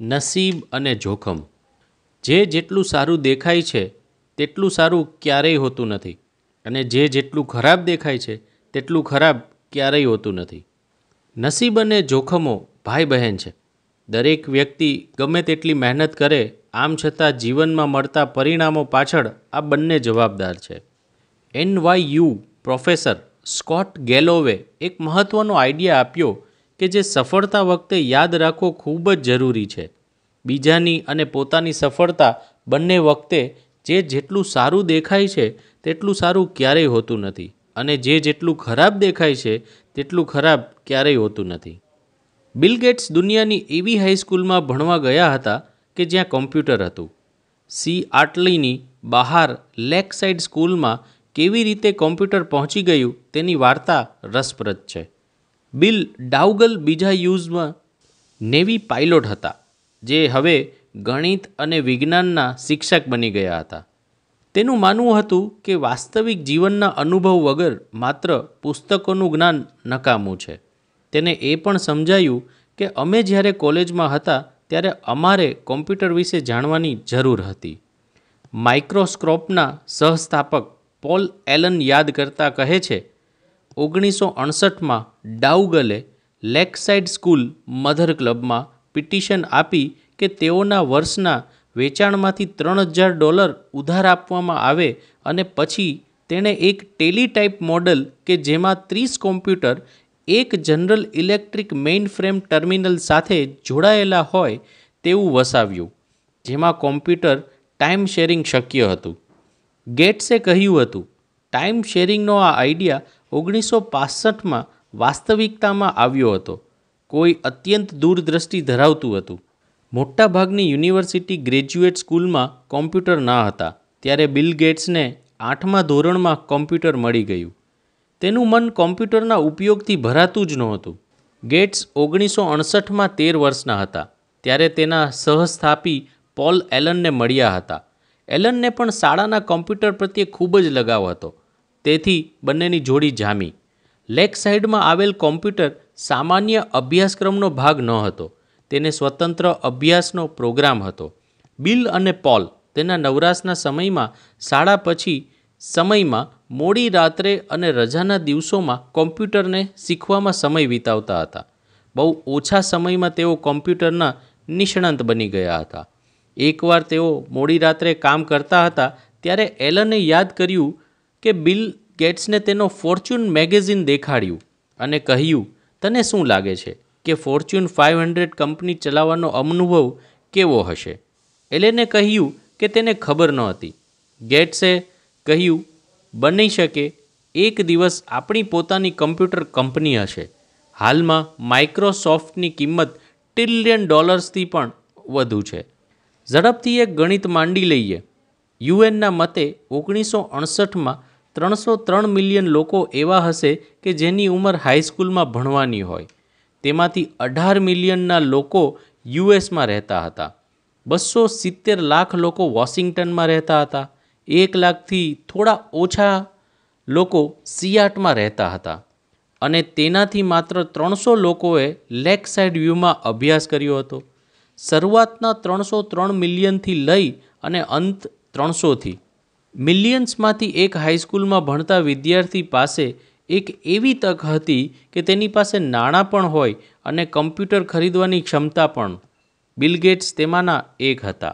નસીબ અને જોખમ જે જેટલું સારું દેખાય છે તેટલું સારું ક્યારેય હોતું નથી અને જે જેટલું ખરાબ દેખાય છે તેટલું ખરાબ ક્યારેય હોતું નથી નસીબ અને જોખમો ભાઈ બહેન છે દરેક વ્યક્તિ ગમે તેટલી મહેનત કરે આમ છતાં જીવનમાં મળતા પરિણામો પાછળ આ બંને જવાબદાર છે N Y U professor Scott Galloway એક મહત્ત્વનો આઈડિયા આપ્યો કે જે સફળતા વખતે યાદ રાખવો ખૂબ જ જરૂરી છે બીજાની અને પોતાની સફળતા બંને વખતે જે જેટલું સારું દેખાય છે તેટલું સારું ક્યારેય હોતું નથી અને જે જેટલું ખરાબ દેખાય છે તેટલું ખરાબ ક્યારેય હોતું નથી બિલ ગેટ્સ દુનિયાની એવી હાઈસ્કૂલમાં ભણવા ગયા હતા કે જ્યાં કોમ્પ્યુટર હતું સી આટલીની બહાર લેક સાઇડ સ્કૂલમાં કેવી રીતે કોમ્પ્યુટર પહોંચી ગયું તેની વાર્તા રસપ્રદ છે બિલ ડાઉગલ બીજા યુઝમાં નેવી પાઇલોટ હતા જે હવે ગણિત અને વિજ્ઞાનના શિક્ષક બની ગયા હતા તેનું માનવું હતું કે વાસ્તવિક જીવનના અનુભવ વગર માત્ર પુસ્તકોનું જ્ઞાન નકામું છે તેને એ પણ સમજાયું કે અમે જ્યારે કોલેજમાં હતા ત્યારે અમારે કોમ્પ્યુટર વિશે જાણવાની જરૂર હતી માઇક્રોસ્કોપના સહસ્થાપક પોલ એલન યાદ કરતા કહે છે ઓગણીસો અડસઠમાં ડાઉગલે લેકસાઇડ સ્કૂલ મધર ક્લબમાં પિટિશન આપી કે તેઓના વર્ષના વેચાણમાંથી ત્રણ હજાર ડોલર ઉધાર આપવામાં આવે અને પછી તેણે એક ટેલિટાઇપ મોડલ કે જેમાં ત્રીસ કોમ્પ્યુટર એક General Electric mainframe terminal સાથે જોડાયેલા હોય તેવું વસાવ્યું જેમાં કોમ્પ્યુટર ટાઈમ શેરિંગ શક્ય હતું ગેટ્સે કહ્યું હતું ટાઈમ શેરિંગનો આ આઈડિયા ઓગણીસો પાસઠમાં વાસ્તવિકતામાં આવ્યો હતો કોઈ અત્યંત દૂરદ્રષ્ટિ ધરાવતું હતું મોટાભાગની યુનિવર્સિટી ગ્રેજ્યુએટ સ્કૂલમાં કોમ્પ્યુટર ના હતા ત્યારે બિલ ગેટ્સને આઠમા ધોરણમાં કોમ્પ્યુટર મળી ગયું તેનું મન કોમ્પ્યુટરના ઉપયોગથી ભરાતું જ નહોતું ગેટ્સ ઓગણીસો અડસઠમાં તેર વર્ષના હતા ત્યારે તેના સહસ્થાપી પોલ એલનને મળ્યા હતા એલનને પણ શાળાના કોમ્પ્યુટર પ્રત્યે ખૂબ જ લગાવ હતો તેથી બંનેની જોડી જામી લેક સાઇડમાં આવેલ કોમ્પ્યુટર સામાન્ય અભ્યાસક્રમનો ભાગ ન હતો તેને સ્વતંત્ર અભ્યાસનો પ્રોગ્રામ હતો બિલ અને પોલ તેના નવરાશના સમયમાં શાળા પછી સમયમાં મોડી રાત્રે અને રજાના દિવસોમાં કોમ્પ્યુટરને શીખવામાં સમય વિતાવતા હતા બહુ ઓછા સમયમાં તેઓ કોમ્પ્યુટરના નિષ્ણાંત બની ગયા હતા એકવાર તેઓ મોડી રાત્રે કામ કરતા હતા ત્યારે એલને યાદ કર્યું કે બિલ ગેટ્સને તેનો ફોર્ચ્યુન મેગેઝિન દેખાડ્યું અને કહ્યું તને શું લાગે છે કે ફોર્ચ્યુન ફાઇવ હંડ્રેડ કંપની ચલાવવાનો અનુભવ કેવો હશે એલેને કહ્યું કે તેને ખબર ન હતી ગેટ્સે કહ્યું બની શકે એક દિવસ આપણી પોતાની કમ્પ્યુટર કંપની હશે હાલમાં માઇક્રોસોફ્ટની કિંમત ટ્રિલિયન ડોલર્સથી પણ વધુ છે ઝડપથી એક ગણિત માંડી લઈએ યુએનના મતે ઓગણીસો અડસઠમાં ત્રણસો ત્રણ મિલિયન લોકો એવા હશે કે જેની ઉંમર હાઈસ્કૂલમાં ભણવાની હોય તેમાંથી અઢાર મિલિયનના લોકો યુએસમાં રહેતા હતા બસો સિત્તેર લાખ લોકો વોશિંગ્ટનમાં રહેતા હતા એક લાખથી થોડા ઓછા લોકો સિયાટમાં રહેતા હતા અને તેનાથી માત્ર ત્રણસો લોકોએ લેક સાઇડ વ્યૂમાં અભ્યાસ કર્યો હતો શરૂઆતના ત્રણસો ત્રણ મિલિયનથી લઈ અને અંત ત્રણસોથી મિલિયન્સમાંથી એક હાઈસ્કૂલમાં ભણતા વિદ્યાર્થી પાસે એક એવી તક હતી કે તેની પાસે નાણાં પણ હોય અને કમ્પ્યુટર ખરીદવાની ક્ષમતા પણ બિલ ગેટ્સ તેમાંના એક હતા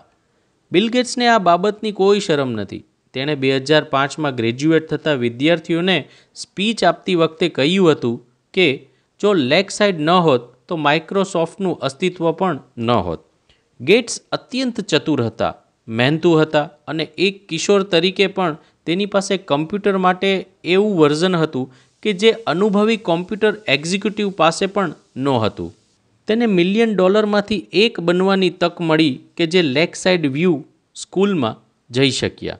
બિલ ગેટ્સને આ બાબતની કોઈ શરમ નથી તેણે બે હજાર પાંચમાં ગ્રેજ્યુએટ થતા વિદ્યાર્થીઓને સ્પીચ આપતી વખતે કહ્યું હતું કે જો લેક સાઇડ ન હોત તો માઇક્રોસોફ્ટનું અસ્તિત્વ પણ ન હોત ગેટ્સ અત્યંત ચતુર હતા મહેનતુ હતા અને એક કિશોર તરીકે પણ તેની પાસે કમ્પ્યુટર માટે એવું વર્ઝન હતું કે જે અનુભવી કોમ્પ્યુટર એક્ઝિક્યુટિવ પાસે પણ નહોતું તેને મિલિયન ડોલરમાંથી એક બનવાની તક મળી કે જે લેક સાઇડ વ્યૂ સ્કૂલમાં જઈ શક્યા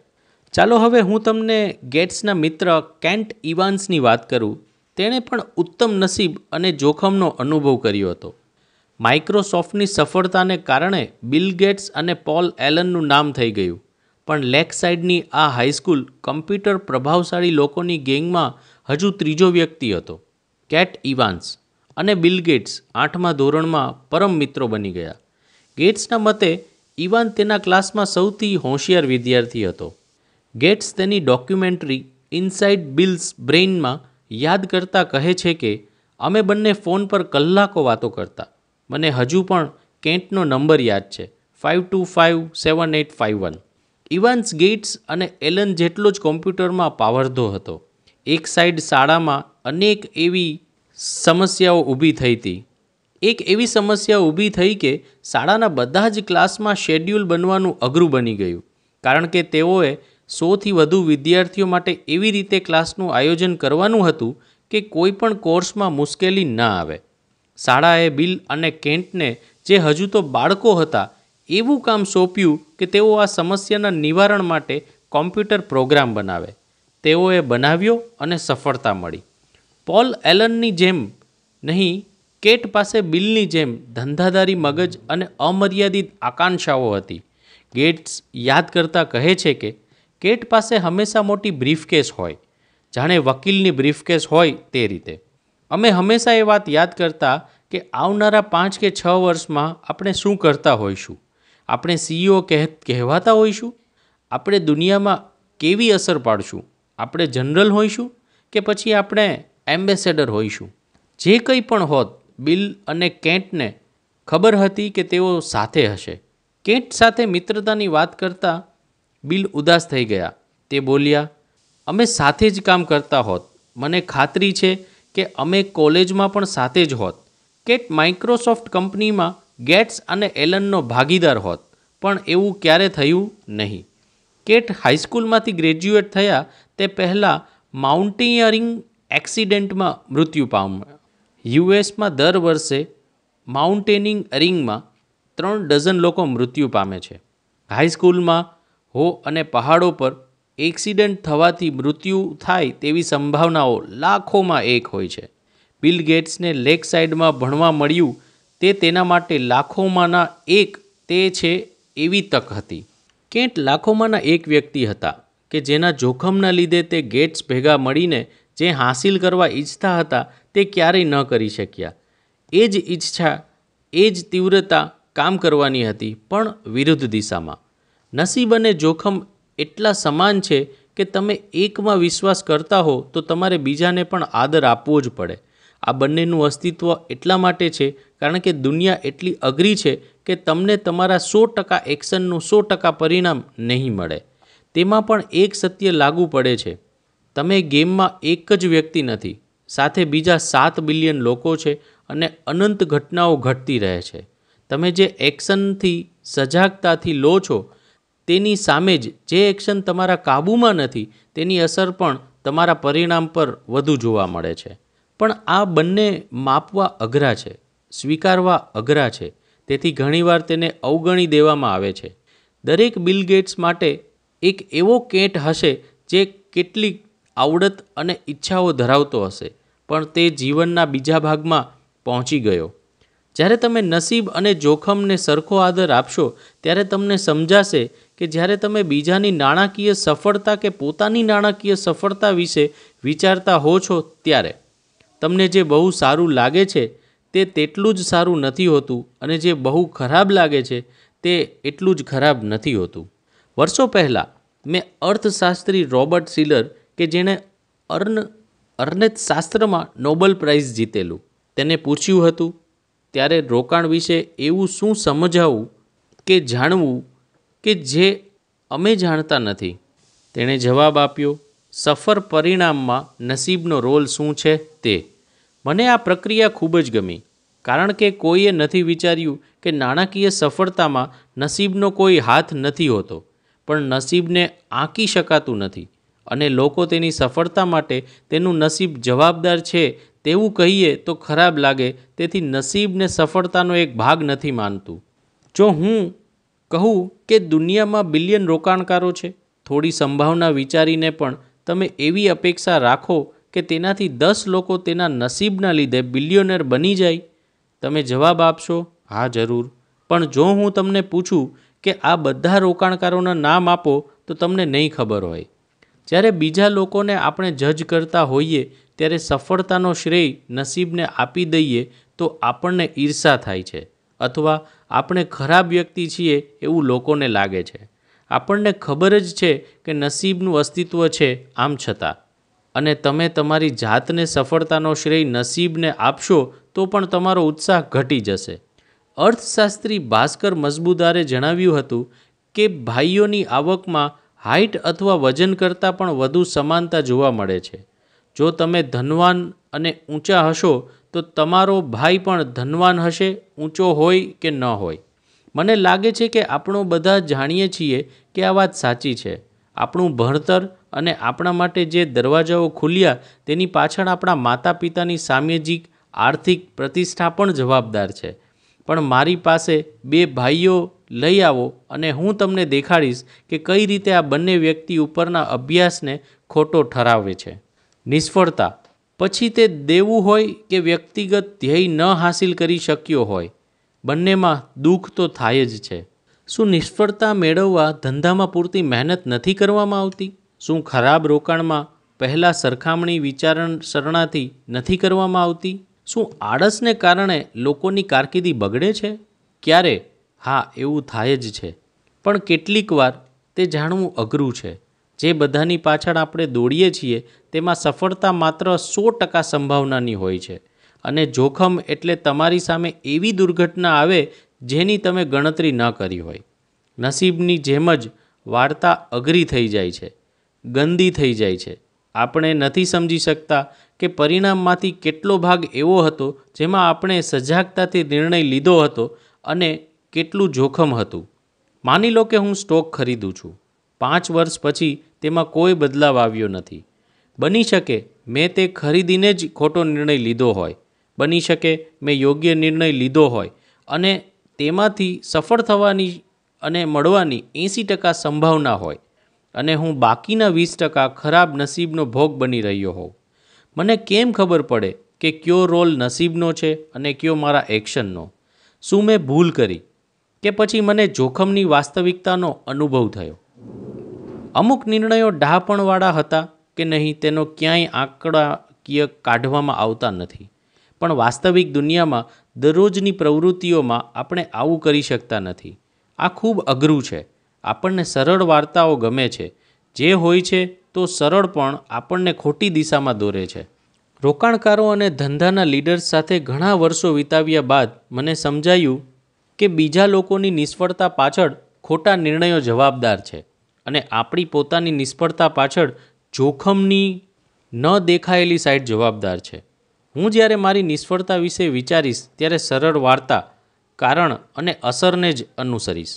ચાલો હવે હું તમને ગેટ્સના મિત્ર કેન્ટ ઇવાન્સની વાત કરું તેણે પણ ઉત્તમ નસીબ અને જોખમનો અનુભવ કર્યો હતો માઇક્રોસોફ્ટની સફળતાને કારણે બિલ ગેટ્સ અને પોલ એલનનું નામ થઈ ગયું પણ લેક લેકસાઇડની આ હાઈસ્કૂલ કમ્પ્યુટર પ્રભાવશાળી લોકોની ગેંગમાં હજુ ત્રીજો વ્યક્તિ હતો કેટ ઇવાન્સ અને બિલ ગેટ્સ આઠમા ધોરણમાં પરમ મિત્રો બની ગયા ગેટ્સના મતે ઇવાન તેના ક્લાસમાં સૌથી હોશિયાર વિદ્યાર્થી હતો ગેટ્સ તેની ડોક્યુમેન્ટરી ઇનસાઇડ બિલ્સ બ્રેઇનમાં યાદ કરતા કહે છે કે અમે બંને ફોન પર કલાકો વાતો કરતા મને હજુ પણ કેન્ટનો નંબર યાદ છે five two five seven eight five one Evans Gates અને એલન જેટલો જ કોમ્પ્યુટરમાં પાવરધો હતો એક સાઈડ શાળામાં અનેક એવી સમસ્યાઓ ઊભી થઈ હતી એક એવી સમસ્યા ઊભી થઈ કે શાળાના બધા જ ક્લાસમાં શેડ્યુલ બનવાનું અઘરું બની ગયું કારણ કે તેઓએ સોથી વધુ વિદ્યાર્થીઓ માટે એવી રીતે ક્લાસનું આયોજન કરવાનું હતું કે કોઈ પણ કોર્સમાં મુશ્કેલી ન આવે શાળાએ બિલ અને કેન્ટને જે હજુ તો બાળકો હતા એવું કામ સોંપ્યું કે તેઓ આ સમસ્યાના નિવારણ માટે કોમ્પ્યુટર પ્રોગ્રામ બનાવે તેઓએ બનાવ્યો અને સફળતા મળી પોલ એલનની જેમ નહીં કેટ પાસે બિલની જેમ ધંધાદારી મગજ અને અમર્યાદિત આકાંક્ષાઓ હતી ગેટ્સ યાદ કરતા કહે છે કે કેટ પાસે હંમેશા મોટી બ્રીફકેસ હોય જાણે વકીલની બ્રીફકેસ હોય તે રીતે અમે હંમેશા એ વાત યાદ કરતા કે આવનારા પાંચ કે છ વર્ષમાં આપણે શું કરતા હોઈશું આપણે સીઈઓ e કહેત કહેવાતા હોઈશું આપણે દુનિયામાં કેવી અસર પાડશું આપણે જનરલ હોઈશું કે પછી આપણે એમ્બેસેડર હોઈશું જે કંઈ પણ હોત બિલ અને કેન્ટને ખબર હતી કે તેઓ સાથે હશે કેન્ટ સાથે મિત્રતાની વાત કરતાં બિલ ઉદાસ થઈ ગયા તે બોલ્યા અમે સાથે જ કામ કરતા હોત મને ખાતરી છે કે અમે કોલેજમાં પણ સાથે જ હોત કે માઇક્રોસોફ્ટ કંપનીમાં ગેટ્સ અને એલનનો ભાગીદાર હોત પણ એવું ક્યારે થયું નહીં કેટ હાઈસ્કૂલમાંથી ગ્રેજ્યુએટ થયા તે પહેલાં માઉન્ટિયરિંગ એક્સિડન્ટમાં મૃત્યુ પામ્યા યુએસમાં દર વર્ષે માઉન્ટેનિંગ રિંગમાં ત્રણ ડઝન લોકો મૃત્યુ પામે છે હાઈસ્કૂલમાં હો અને પહાડો પર એક્સિડન્ટ થવાથી મૃત્યુ થાય તેવી સંભાવનાઓ લાખોમાં એક હોય છે બિલ ગેટ્સને લેક સાઇડમાં ભણવા મળ્યું તે તેના માટે લાખોમાંના એક તે છે એવી તક હતી કેન્ટ લાખોમાંના એક વ્યક્તિ હતા કે જેના જોખમના લીધે તે ગેટ્સ ભેગા મળીને જે હાંસિલ કરવા ઈચ્છતા હતા તે ક્યારેય ન કરી શક્યા એ જ ઈચ્છા એ જ તીવ્રતા કામ કરવાની હતી પણ વિરુદ્ધ દિશામાં નસીબ અને જોખમ એટલા સમાન છે કે તમે એકમાં વિશ્વાસ કરતા હો તો તમારે બીજાને પણ આદર આપવો જ પડે આ બંનેનું અસ્તિત્વ એટલા માટે છે કારણ કે દુનિયા એટલી અઘરી છે કે તમને તમારા સો ટકા એક્શનનું સો ટકા પરિણામ નહીં મળે તેમાં પણ એક સત્ય લાગુ પડે છે તમે ગેમમાં એક જ વ્યક્તિ નથી સાથે બીજા સાત બિલિયન લોકો છે અને અનંત ઘટનાઓ ઘટતી રહે છે તમે જે એક્શનથી સજાગતાથી લો છો તેની સામે જ જે એક્શન તમારા કાબૂમાં નથી તેની અસર પણ તમારા પરિણામ પર વધુ જોવા મળે છે પણ આ બંને માપવા અઘરા છે સ્વીકારવા અઘરા છે તેથી ઘણીવાર તેને અવગણી દેવામાં આવે છે દરેક બિલ ગેટ્સ માટે એક એવો કેટ હશે જે કેટલીક આવડત અને ઈચ્છાઓ ધરાવતો હશે પણ તે જીવનના બીજા ભાગમાં પહોંચી ગયો જ્યારે તમે નસીબ અને જોખમને સરખો આદર આપશો ત્યારે તમને સમજાશે કે જ્યારે તમે બીજાની નાણાકીય સફળતા કે પોતાની નાણાકીય સફળતા વિશે વિચારતા હો છો ત્યારે તમને જે બહુ સારું લાગે છે તે તેટલું જ સારું નથી હોતું અને જે બહુ ખરાબ લાગે છે તે એટલું જ ખરાબ નથી હોતું વર્ષો પહેલાં મેં અર્થશાસ્ત્રી રોબર્ટ સિલર કે જેણે અર્ન અર્નેત શાસ્ત્રમાં નોબલ પ્રાઇઝ જીતેલું તેને પૂછ્યું હતું ત્યારે રોકાણ વિશે એવું શું સમજાવવું કે જાણવું કે જે અમે જાણતા નથી તેણે જવાબ આપ્યો સફર પરિણામમાં નસીબનો રોલ શું છે તે મને આ પ્રક્રિયા ખૂબ જ ગમી કારણ કે કોઈએ નથી વિચાર્યું કે નાણાકીય સફળતામાં નસીબનો કોઈ હાથ નથી હોતો પણ નસીબને આંકી શકાતું નથી અને લોકો તેની સફળતા માટે તેનું નસીબ જવાબદાર છે તેવું કહીએ તો ખરાબ લાગે તેથી નસીબને સફળતાનો એક ભાગ નથી માનતું જો હું કહું કે દુનિયામાં બિલિયન રોકાણકારો છે થોડી સંભાવના વિચારીને પણ તમે એવી અપેક્ષા રાખો કે તેનાથી દસ લોકો તેના નસીબના લીધે બિલિયોનર બની જાય તમે જવાબ આપશો હા જરૂર પણ જો હું તમને પૂછું કે આ બધા રોકાણકારોના નામ આપો તો તમને નહીં ખબર હોય જ્યારે બીજા લોકોને આપણે જજ કરતા હોઈએ ત્યારે સફળતાનો શ્રેય નસીબને આપી દઈએ તો આપણને ઈર્ષા થાય છે અથવા આપણે ખરાબ વ્યક્તિ છીએ એવું લોકોને લાગે છે આપણને ખબર જ છે કે નસીબનું અસ્તિત્વ છે આમ છતાં અને તમે તમારી જાતને સફળતાનો શ્રેય નસીબને આપશો તો પણ તમારો ઉત્સાહ ઘટી જશે અર્થશાસ્ત્રી ભાસ્કર મજબૂદારે જણાવ્યું હતું કે ભાઈઓની આવકમાં હાઇટ અથવા વજન કરતાં પણ વધુ સમાનતા જોવા મળે છે જો તમે ધનવાન અને ઊંચા હશો તો તમારો ભાઈ પણ ધનવાન હશે ઊંચો હોય કે ન હોય મને લાગે છે કે આપણો બધા જાણીએ છીએ કે આ વાત સાચી છે આપણું ભણતર અને આપણા માટે જે દરવાજાઓ ખુલ્યા તેની પાછળ આપણા માતા પિતાની સામાજિક આર્થિક પ્રતિષ્ઠા પણ જવાબદાર છે પણ મારી પાસે બે ભાઈઓ લઈ આવો અને હું તમને દેખાડીશ કે કઈ રીતે આ બંને વ્યક્તિ ઉપરના અભ્યાસને ખોટો ઠરાવે છે નિષ્ફળતા પછી તે દેવું હોય કે વ્યક્તિગત ધ્યેય ન હાંસિલ કરી શક્યો હોય બંનેમાં દુઃખ તો થાય જ છે શું નિષ્ફળતા મેળવવા ધંધામાં પૂરતી મહેનત નથી કરવામાં આવતી શું ખરાબ રોકાણમાં પહેલાં સરખામણી વિચારણ શરણાથી નથી કરવામાં આવતી શું આળસને કારણે લોકોની કારકિર્દી બગડે છે ક્યારે હા એવું થાય જ છે પણ કેટલીક વાર તે જાણવું અઘરું છે જે બધાની પાછળ આપણે દોડીએ છીએ તેમાં સફળતા માત્ર સો ટકા સંભાવનાની હોય છે અને જોખમ એટલે તમારી સામે એવી દુર્ઘટના આવે જેની તમે ગણતરી ન કરી હોય નસીબની જેમ જ વાર્તા અઘરી થઈ જાય છે ગંદી થઈ જાય છે આપણે નથી સમજી શકતા કે પરિણામમાંથી કેટલો ભાગ એવો હતો જેમાં આપણે સજાગતાથી નિર્ણય લીધો હતો અને કેટલું જોખમ હતું માની લો કે હું સ્ટોક ખરીદું છું પાંચ વર્ષ પછી તેમાં કોઈ બદલાવ આવ્યો નથી બની શકે મેં તે ખરીદીને જ ખોટો નિર્ણય લીધો હોય બની શકે મેં યોગ્ય નિર્ણય લીધો હોય અને તેમાંથી સફળ થવાની અને મળવાની એંસી ટકા સંભાવના હોય અને હું બાકીના વીસ ટકા ખરાબ નસીબનો ભોગ બની રહ્યો હોઉં મને કેમ ખબર પડે કે કયો રોલ નસીબનો છે અને કયો મારા એક્શનનો શું મેં ભૂલ કરી કે પછી મને જોખમની વાસ્તવિકતાનો અનુભવ થયો અમુક નિર્ણયો ડહાપણવાળા હતા કે નહીં તેનો ક્યાંય આંકડાકીય કાઢવામાં આવતા નથી પણ વાસ્તવિક દુનિયામાં દરરોજની પ્રવૃત્તિઓમાં આપણે આવું કરી શકતા નથી આ ખૂબ અઘરું છે આપણને સરળ વાર્તાઓ ગમે છે જે હોય છે તો સરળ પણ આપણને ખોટી દિશામાં દોરે છે રોકાણકારો અને ધંધાના લીડર્સ સાથે ઘણા વર્ષો વિતાવ્યા બાદ મને સમજાયું કે બીજા લોકોની નિષ્ફળતા પાછળ ખોટા નિર્ણયો જવાબદાર છે અને આપણી પોતાની નિષ્ફળતા પાછળ જોખમની ન દેખાયેલી સાઈડ જવાબદાર છે હું જ્યારે મારી નિષ્ફળતા વિશે વિચારીશ ત્યારે સરળ વાર્તા કારણ અને અસરને જ અનુસરીશ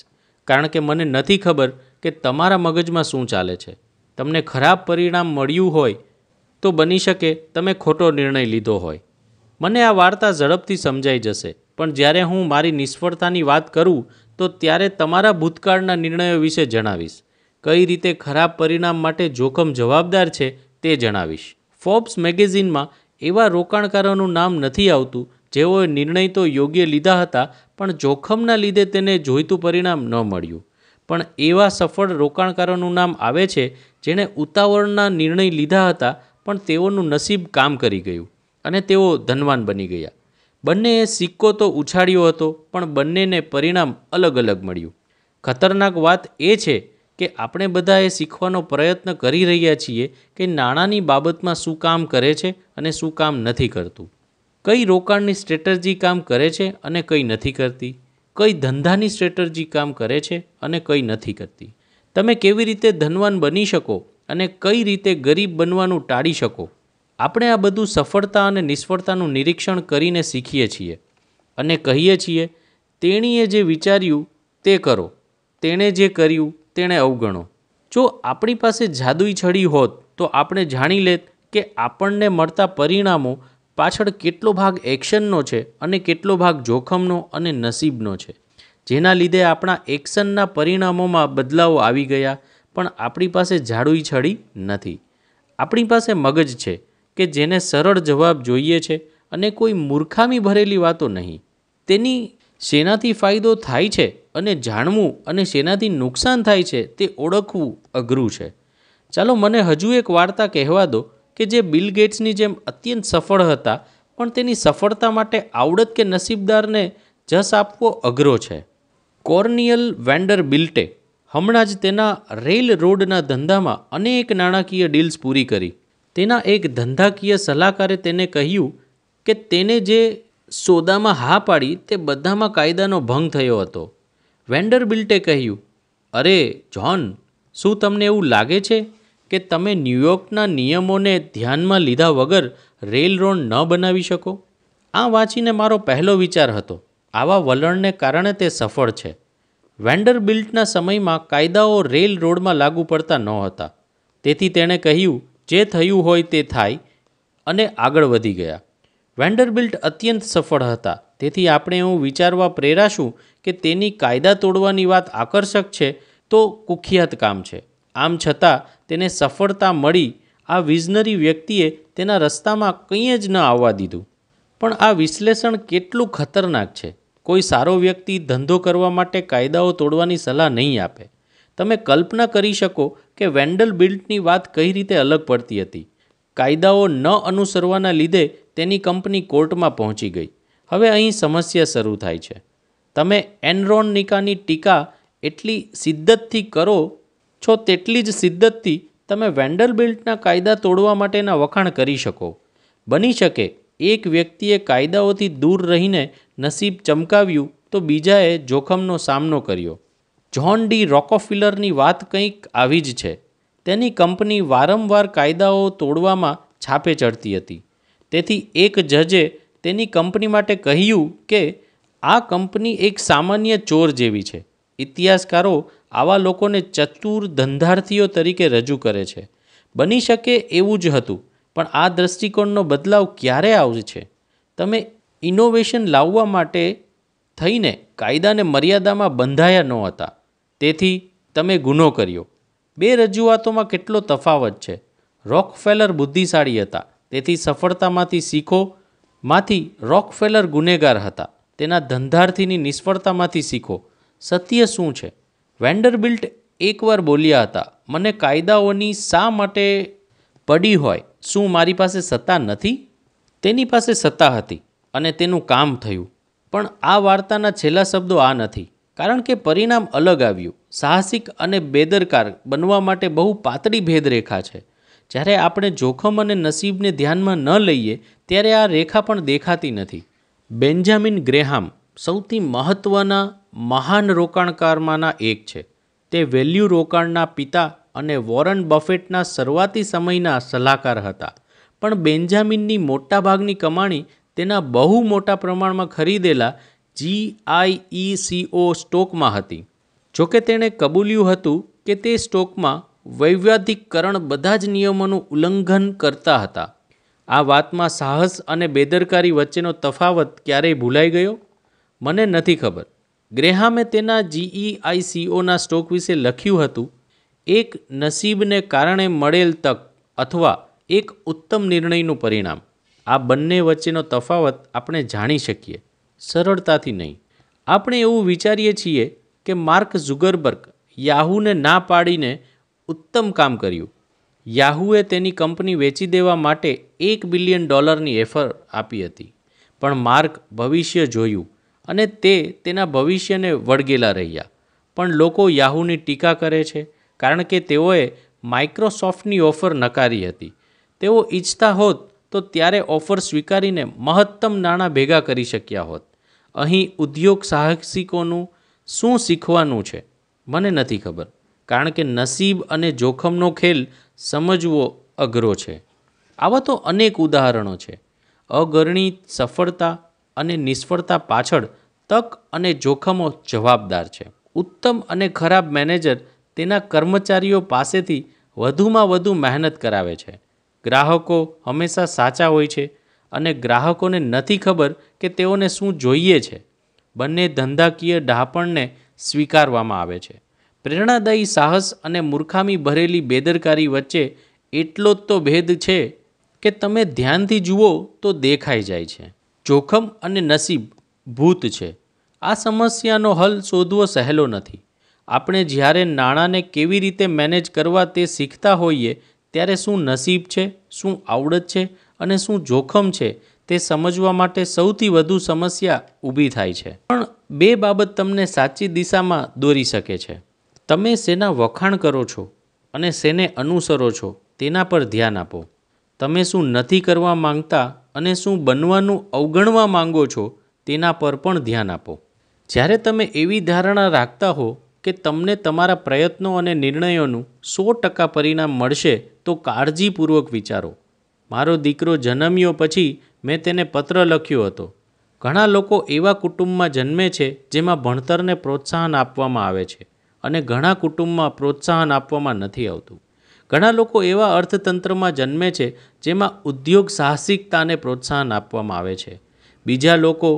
કારણ કે મને નથી ખબર કે તમારા મગજમાં શું ચાલે છે તમને ખરાબ પરિણામ મળ્યું હોય તો બની શકે તમે ખોટો નિર્ણય લીધો હોય મને આ વાર્તા ઝડપથી સમજાઈ જશે પણ જ્યારે હું મારી નિષ્ફળતાની વાત કરું તો ત્યારે તમારા ભૂતકાળના નિર્ણયો વિશે જણાવીશ કઈ રીતે ખરાબ પરિણામ માટે જોખમ જવાબદાર છે તે જણાવીશ ફોર્બ્સ મેગેઝિનમાં એવા રોકાણકારોનું નામ નથી આવતું જેઓએ નિર્ણય તો યોગ્ય લીધા હતા પણ જોખમના લીધે તેને જોઈતું પરિણામ ન મળ્યું પણ એવા સફળ રોકાણકારોનું નામ આવે છે જેણે ઉતાવળના નિર્ણય લીધા હતા પણ તેઓનું નસીબ કામ કરી ગયું અને તેઓ ધનવાન બની ગયા બંનેએ સિક્કો તો ઉછાળ્યો હતો પણ બંનેને પરિણામ અલગ અલગ મળ્યું ખતરનાક વાત એ છે કે આપણે બધા એ શીખવાનો પ્રયત્ન કરી રહ્યા છીએ કે નાણાંની બાબતમાં શું કામ કરે છે અને શું કામ નથી કરતું કઈ રોકાણની સ્ટ્રેટર્જી કામ કરે છે અને કઈ નથી કરતી કઈ ધંધાની સ્ટ્રેટર્જી કામ કરે છે અને કઈ નથી કરતી તમે કેવી રીતે ધનવાન બની શકો અને કઈ રીતે ગરીબ બનવાનું ટાળી શકો આપણે આ બધું સફળતા અને નિષ્ફળતાનું નિરીક્ષણ કરીને શીખીએ છીએ અને કહીએ છીએ તેણીએ જે વિચાર્યું તે કરો તેણે જે કર્યું તેણે અવગણો જો આપણી પાસે જાદુઈ છડી હોત તો આપણે જાણી લેત કે આપણને મળતા પરિણામો પાછળ કેટલો ભાગ એક્શનનો છે અને કેટલો ભાગ જોખમનો અને નસીબનો છે જેના લીધે આપણા એક્શનના પરિણામોમાં બદલાવો આવી ગયા પણ આપણી પાસે જાડુઈ છડી નથી આપણી પાસે મગજ છે કે જેને સરળ જવાબ જોઈએ છે અને કોઈ મૂર્ખામી ભરેલી વાતો નહીં તેની શેનાથી ફાયદો થાય છે અને જાણવું અને શેનાથી નુકસાન થાય છે તે ઓળખવું અઘરું છે ચાલો મને હજુ એક વાર્તા કહેવા દો કે જે બિલ ગેટ્સની જેમ અત્યંત સફળ હતા પણ તેની સફળતા માટે આવડત કે નસીબદારને જસ આપવો અઘરો છે કોર્નિયલ વેન્ડર બિલ્ટે હમણાં જ તેના રેલ રોડના ધંધામાં અનેક નાણાકીય ડીલ્સ પૂરી કરી તેના એક ધંધાકીય સલાહકારે તેને કહ્યું કે તેને જે સોદામાં હા પાડી તે બધામાં કાયદાનો ભંગ થયો હતો વેન્ડર બિલ્ટે કહ્યું અરે જ્હોન શું તમને એવું લાગે છે કે તમે ન્યૂયોર્કના નિયમોને ધ્યાનમાં લીધા વગર રેલ રોડ ન બનાવી શકો આ વાંચીને મારો પહેલો વિચાર હતો આવા વલણને કારણે તે સફળ છે વેન્ડર બિલ્ટના સમયમાં કાયદાઓ રેલ રોડમાં લાગુ પડતા નહોતા તેથી તેણે કહ્યું જે થયું હોય તે થાય અને આગળ વધી ગયા વેન્ડર બિલ્ટ અત્યંત સફળ હતા તેથી આપણે એવું વિચારવા પ્રેરાશું કે તેની કાયદા તોડવાની વાત આકર્ષક છે તો કુખ્યાત કામ છે આમ છતાં તેને સફળતા મળી આ વિઝનરી વ્યક્તિએ તેના રસ્તામાં કંઈ જ ન આવવા દીધું પણ આ વિશ્લેષણ કેટલું ખતરનાક છે કોઈ સારો વ્યક્તિ ધંધો કરવા માટે કાયદાઓ તોડવાની સલાહ નહીં આપે તમે કલ્પના કરી શકો કે વેન્ડલ બિલ્ટની વાત કઈ રીતે અલગ પડતી હતી કાયદાઓ ન અનુસરવાના લીધે તેની કંપની કોર્ટમાં પહોંચી ગઈ હવે અહીં સમસ્યા શરૂ થાય છે તમે એનરોન ટીકા એટલી સિદ્ધતથી કરો છો તેટલી જ સિદ્ધતથી તમે વેન્ડરબિલ્ટના કાયદા તોડવા માટેના વખાણ કરી શકો બની શકે એક વ્યક્તિએ કાયદાઓથી દૂર રહીને નસીબ ચમકાવ્યું તો બીજાએ જોખમનો સામનો કર્યો જ્હોન ડી રોકોફિલરની વાત કંઈક આવી જ છે તેની કંપની વારંવાર કાયદાઓ તોડવામાં છાપે ચડતી હતી તેથી એક જજે તેની કંપની માટે કહ્યું કે આ કંપની એક સામાન્ય ચોર જેવી છે ઇતિહાસકારો આવા લોકોને ચતુર ધંધાર્થીઓ તરીકે રજૂ કરે છે બની શકે એવું જ હતું પણ આ દ્રષ્ટિકોણનો બદલાવ ક્યારે આવશે તમે ઇનોવેશન લાવવા માટે થઈને કાયદાને મર્યાદામાં બંધાયા ન હતા તેથી તમે ગુનો કર્યો બે રજૂઆતોમાં કેટલો તફાવત છે રોકફેલર બુદ્ધિશાળી હતા તેથી સફળતામાંથી શીખો માંથી રોકફેલર ગુનેગાર હતા તેના ધંધાર્થીની નિષ્ફળતામાંથી શીખો સત્ય શું છે વેન્ડરબિલ્ટ એકવાર બોલ્યા હતા મને કાયદાઓની શા માટે પડી હોય શું મારી પાસે સત્તા નથી તેની પાસે સત્તા હતી અને તેનું કામ થયું પણ આ વાર્તાના છેલ્લા શબ્દો આ નથી કારણ કે પરિણામ અલગ આવ્યું સાહસિક અને બેદરકાર બનવા માટે બહુ પાતળી ભેદરેખા છે જ્યારે આપણે જોખમ અને નસીબને ધ્યાનમાં ન લઈએ ત્યારે આ રેખા પણ દેખાતી નથી બેન્જામિન ગ્રેહામ સૌથી મહત્ત્વના મહાન રોકાણકારમાંના એક છે તે વેલ્યુ રોકાણના પિતા અને વોરન બફેટના શરૂઆતી સમયના સલાહકાર હતા પણ બેન્જામિનની મોટાભાગની કમાણી તેના બહુ મોટા પ્રમાણમાં ખરીદેલા જીઆઈઈસીઓ e સ્ટોકમાં હતી જોકે તેણે કબૂલ્યું હતું કે તે સ્ટોકમાં વૈવાધિકરણ બધા જ નિયમોનું ઉલ્લંઘન કરતા હતા આ વાતમાં સાહસ અને બેદરકારી વચ્ચેનો તફાવત ક્યારેય ભૂલાઈ ગયો મને નથી ખબર ગ્રેહામે તેના જીઈઆઈસીઓના e સ્ટોક વિશે લખ્યું હતું એક નસીબને કારણે મળેલ તક અથવા એક ઉત્તમ નિર્ણયનું પરિણામ આ બંને વચ્ચેનો તફાવત આપણે જાણી શકીએ સરળતાથી નહીં આપણે એવું વિચારીએ છીએ કે માર્ક ઝુગરબર્ગ યાહૂને ના પાડીને ઉત્તમ કામ કર્યું યાહુએ તેની કંપની વેચી દેવા માટે એક બિલિયન ડોલરની એફર આપી હતી પણ માર્ક ભવિષ્ય જોયું અને તે તેના ભવિષ્યને વળગેલા રહ્યા પણ લોકો યાહુની ટીકા કરે છે કારણ કે તેઓએ માઇક્રોસોફ્ટની ઓફર નકારી હતી તેઓ ઈચ્છતા હોત તો ત્યારે ઓફર સ્વીકારીને મહત્તમ નાણાં ભેગા કરી શક્યા હોત અહીં ઉદ્યોગ સાહસિકોનું શું શીખવાનું છે મને નથી ખબર કારણ કે નસીબ અને જોખમનો ખેલ સમજવો અઘરો છે આવા તો અનેક ઉદાહરણો છે અગરણી સફળતા અને નિષ્ફળતા પાછળ તક અને જોખમો જવાબદાર છે ઉત્તમ અને ખરાબ મેનેજર તેના કર્મચારીઓ પાસેથી વધુમાં વધુ મહેનત કરાવે છે ગ્રાહકો હંમેશા સાચા હોય છે અને ગ્રાહકોને નથી ખબર કે તેઓને શું જોઈએ છે બંને ધંધાકીય ડહાપણને સ્વીકારવામાં આવે છે પ્રેરણાદાયી સાહસ અને મૂર્ખામી ભરેલી બેદરકારી વચ્ચે એટલો જ તો ભેદ છે કે તમે ધ્યાનથી જુઓ તો દેખાઈ જાય છે જોખમ અને નસીબ ભૂત છે આ સમસ્યાનો હલ શોધવો સહેલો નથી આપણે જ્યારે નાણાંને કેવી રીતે મેનેજ કરવા તે શીખતા હોઈએ ત્યારે શું નસીબ છે શું આવડત છે અને શું જોખમ છે તે સમજવા માટે સૌથી વધુ સમસ્યા ઊભી થાય છે પણ બે બાબત તમને સાચી દિશામાં દોરી શકે છે તમે શેના વખાણ કરો છો અને શેને અનુસરો છો તેના પર ધ્યાન આપો તમે શું નથી કરવા માંગતા અને શું બનવાનું અવગણવા માંગો છો તેના પર પણ ધ્યાન આપો જ્યારે તમે એવી ધારણા રાખતા હો કે તમને તમારા પ્રયત્નો અને નિર્ણયોનું સો ટકા પરિણામ મળશે તો કાળજીપૂર્વક વિચારો મારો દીકરો જન્મ્યો પછી મેં તેને પત્ર લખ્યો હતો ઘણા લોકો એવા કુટુંબમાં જન્મે છે જેમાં ભણતરને પ્રોત્સાહન આપવામાં આવે છે અને ઘણા કુટુંબમાં પ્રોત્સાહન આપવામાં નથી આવતું ઘણા લોકો એવા અર્થતંત્રમાં જન્મે છે જેમાં ઉદ્યોગ સાહસિકતાને પ્રોત્સાહન આપવામાં આવે છે બીજા લોકો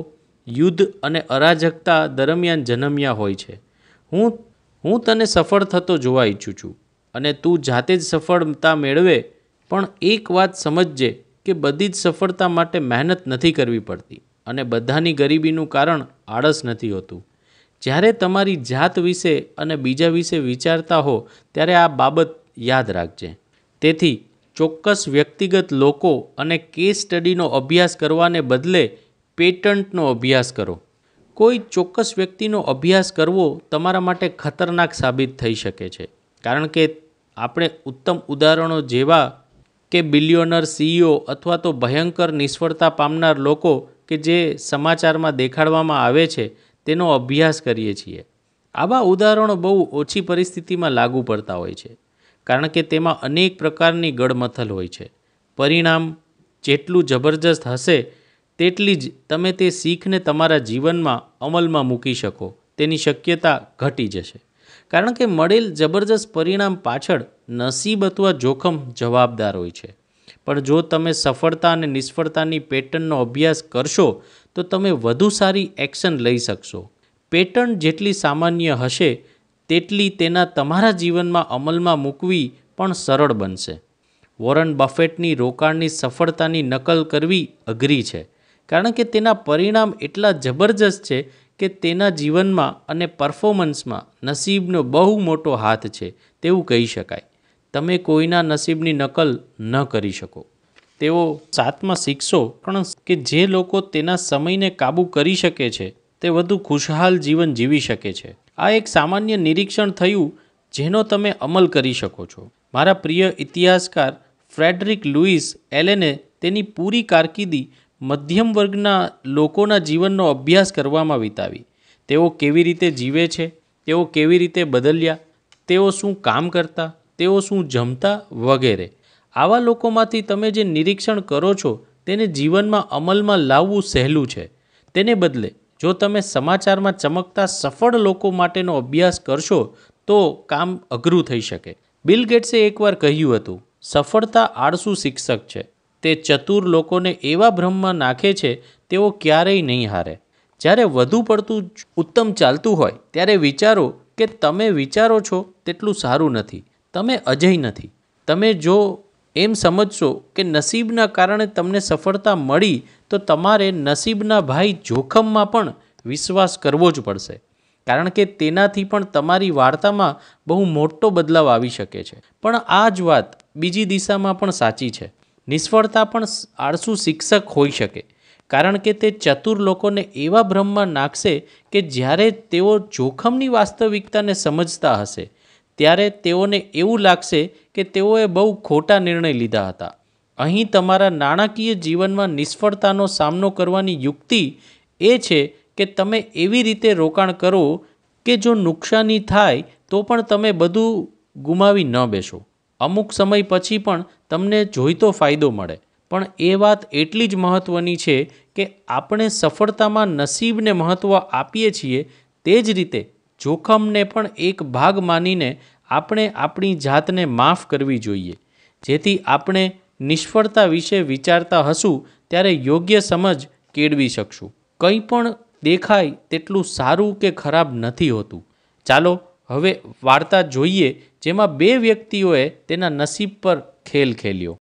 યુદ્ધ અને અરાજકતા દરમિયાન જન્મ્યા હોય છે હું હું તને સફળ થતો જોવા ઈચ્છું છું અને તું જાતે જ સફળતા મેળવે પણ એક વાત સમજજે કે બધી જ સફળતા માટે મહેનત નથી કરવી પડતી અને બધાની ગરીબીનું કારણ આળસ નથી હોતું જ્યારે તમારી જાત વિશે અને બીજા વિશે વિચારતા હો ત્યારે આ બાબત યાદ રાખજે તેથી ચોક્કસ વ્યક્તિગત લોકો અને કેસ સ્ટડીનો અભ્યાસ કરવાને બદલે પેટન્ટનો અભ્યાસ કરો કોઈ ચોક્કસ વ્યક્તિનો અભ્યાસ કરવો તમારા માટે ખતરનાક સાબિત થઈ શકે છે કારણ કે આપણે ઉત્તમ ઉદાહરણો જેવા કે બિલિયોનર સીઈઓ અથવા તો ભયંકર નિષ્ફળતા પામનાર લોકો કે જે સમાચારમાં દેખાડવામાં આવે છે તેનો અભ્યાસ કરીએ છીએ આવા ઉદાહરણો બહુ ઓછી પરિસ્થિતિમાં લાગુ પડતા હોય છે કારણ કે તેમાં અનેક પ્રકારની ગડમથલ હોય છે પરિણામ જેટલું જબરજસ્ત હશે તેટલી જ તમે તે શીખને તમારા જીવનમાં અમલમાં મૂકી શકો તેની શક્યતા ઘટી જશે કારણ કે મળેલ જબરજસ્ત પરિણામ પાછળ નસીબ અથવા જોખમ જવાબદાર હોય છે પણ જો તમે સફળતા અને નિષ્ફળતાની પેટર્નનો અભ્યાસ કરશો તો તમે વધુ સારી એક્શન લઈ શકશો પેટર્ન જેટલી સામાન્ય હશે તેટલી તેના તમારા જીવનમાં અમલમાં મૂકવી પણ સરળ બનશે વોરન બફેટની રોકાણની સફળતાની નકલ કરવી અઘરી છે કારણ કે તેના પરિણામ એટલા જબરજસ્ત છે કે તેના જીવનમાં અને પરફોર્મન્સમાં નસીબનો બહુ મોટો હાથ છે તેવું કહી શકાય તમે કોઈના નસીબની નકલ ન કરી શકો તેઓ સાતમાં શીખશો પણ કે જે લોકો તેના સમયને કાબૂ કરી શકે છે તે વધુ ખુશહાલ જીવન જીવી શકે છે આ એક સામાન્ય નિરીક્ષણ થયું જેનો તમે અમલ કરી શકો છો મારા પ્રિય ઇતિહાસકાર ફ્રેડરિક લુઈસ એલેને તેની પૂરી કારકિર્દી મધ્યમ વર્ગના લોકોના જીવનનો અભ્યાસ કરવામાં વિતાવી તેઓ કેવી રીતે જીવે છે તેઓ કેવી રીતે બદલ્યા તેઓ શું કામ કરતા તેઓ શું જમતા વગેરે આવા લોકોમાંથી તમે જે નિરીક્ષણ કરો છો તેને જીવનમાં અમલમાં લાવવું સહેલું છે તેને બદલે જો તમે સમાચારમાં ચમકતા સફળ લોકો માટેનો અભ્યાસ કરશો તો કામ અઘરું થઈ શકે બિલ ગેટ્સે એકવાર કહ્યું હતું સફળતા આળસુ શિક્ષક છે તે ચતુર લોકોને એવા ભ્રમમાં નાખે છે તેઓ ક્યારેય નહીં હારે જ્યારે વધુ પડતું ઉત્તમ ચાલતું હોય ત્યારે વિચારો કે તમે વિચારો છો તેટલું સારું નથી તમે અજય નથી તમે જો એમ સમજશો કે નસીબના કારણે તમને સફળતા મળી તો તમારે નસીબના ભાઈ જોખમમાં પણ વિશ્વાસ કરવો જ પડશે કારણ કે તેનાથી પણ તમારી વાર્તામાં બહુ મોટો બદલાવ આવી શકે છે પણ આ જ વાત બીજી દિશામાં પણ સાચી છે નિષ્ફળતા પણ આળસુ શિક્ષક હોઈ શકે કારણ કે તે ચતુર લોકોને એવા ભ્રમમાં નાખશે કે જ્યારે તેઓ જોખમની વાસ્તવિકતાને સમજતા હશે ત્યારે તેઓને એવું લાગશે કે તેઓએ બહુ ખોટા નિર્ણય લીધા હતા અહીં તમારા નાણાકીય જીવનમાં નિષ્ફળતાનો સામનો કરવાની યુક્તિ એ છે કે તમે એવી રીતે રોકાણ કરો કે જો નુકસાની થાય તો પણ તમે બધું ગુમાવી ન બેસો અમુક સમય પછી પણ તમને જોઈતો ફાયદો મળે પણ એ વાત એટલી જ મહત્ત્વની છે કે આપણે સફળતામાં નસીબને મહત્ત્વ આપીએ છીએ તે જ રીતે જોખમને પણ એક ભાગ માનીને આપણે આપણી જાતને માફ કરવી જોઈએ જેથી આપણે નિષ્ફળતા વિશે વિચારતા હશું ત્યારે યોગ્ય સમજ કેળવી શકશું કંઈ પણ દેખાય તેટલું સારું કે ખરાબ નથી હોતું ચાલો હવે વાર્તા જોઈએ જેમાં બે વ્યક્તિઓએ તેના નસીબ પર ખેલ ખેલ્યો